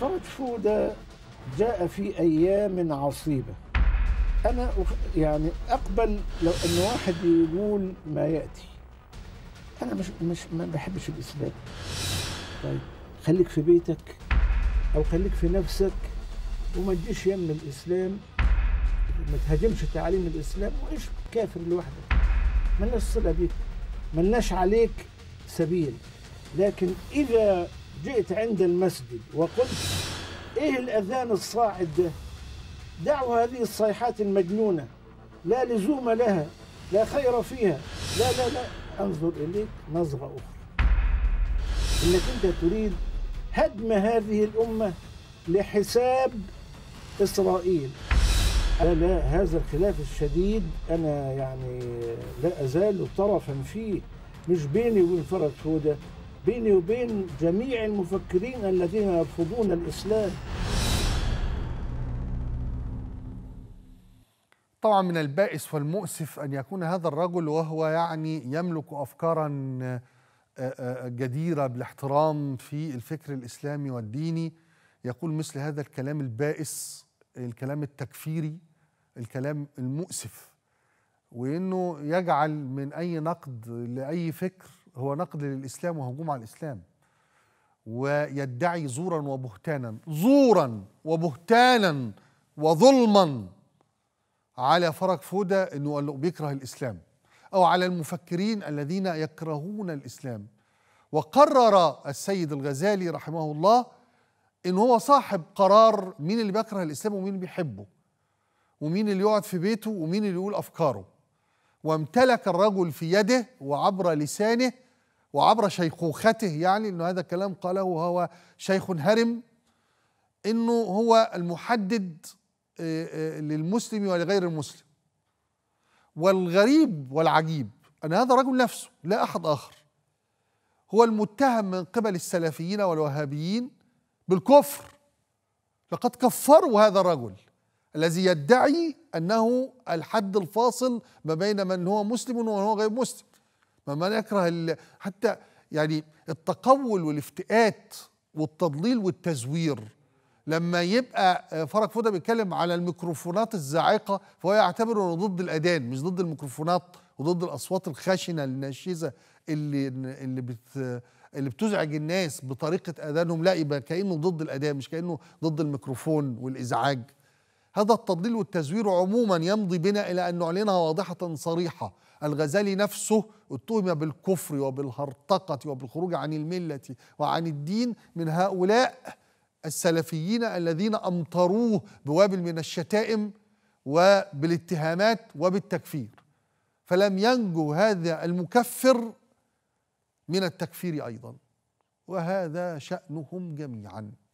فرد فودة جاء في أيام عصيبة أنا يعني أقبل لو أن واحد يقول ما يأتي أنا مش مش ما بحبش الإسلام طيب خليك في بيتك أو خليك في نفسك وما تجيش يمن الإسلام ما تهاجمش تعاليم الإسلام وإيش كافر لوحدك ملناش صلة بيك ملناش عليك سبيل لكن إذا جئت عند المسجد وقلت إيه الأذان الصاعد ده دعوا هذه الصيحات المجنونة لا لزوم لها لا خير فيها لا لا لا أنظر إليك نظرة أخرى إنك أنت تريد هدم هذه الأمة لحساب إسرائيل لا لا هذا الخلاف الشديد أنا يعني لا أزال طرفا فيه مش بيني وبين فرج فوده بيني وبين جميع المفكرين الذين يرفضون الإسلام طبعا من البائس والمؤسف أن يكون هذا الرجل وهو يعني يملك أفكارا آه، آه، جديرة بالاحترام في الفكر الإسلامي والديني يقول مثل هذا الكلام البائس الكلام التكفيري الكلام المؤسف وانه يجعل من اي نقد لاي فكر هو نقد للإسلام وهجوم على الإسلام ويدعي زورا وبهتانا زورا وبهتانا وظلما على فرج فودة أنه بيكره الإسلام أو على المفكرين الذين يكرهون الإسلام وقرر السيد الغزالي رحمه الله ان هو صاحب قرار مين اللي بيكره الاسلام ومين اللي بيحبه ومين اللي يقعد في بيته ومين اللي يقول افكاره وامتلك الرجل في يده وعبر لسانه وعبر شيخوخته يعني انه هذا الكلام قاله وهو شيخ هرم انه هو المحدد آه، آه، للمسلم ولغير المسلم والغريب والعجيب ان هذا الرجل نفسه لا احد اخر هو المتهم من قبل السلفيين والوهابيين بالكفر لقد كفروا هذا الرجل الذي يدعي انه الحد الفاصل ما بين من هو مسلم ومن هو غير مسلم ما من يكره حتى يعني التقول والافتئات والتضليل والتزوير لما يبقى فرج فوده بيتكلم على الميكروفونات الزاعقه فهو يعتبر انه ضد الاذان مش ضد الميكروفونات وضد الاصوات الخشنه الناشزه اللي اللي بت اللي بتزعج الناس بطريقه اذانهم لا يبقى كانه ضد الاذان مش كانه ضد الميكروفون والازعاج هذا التضليل والتزوير عموما يمضي بنا إلى أن نعلنها واضحة صريحة الغزالي نفسه اتهم بالكفر وبالهرطقة وبالخروج عن الملة وعن الدين من هؤلاء السلفيين الذين أمطروه بوابل من الشتائم وبالاتهامات وبالتكفير فلم ينجو هذا المكفر من التكفير أيضا وهذا شأنهم جميعاً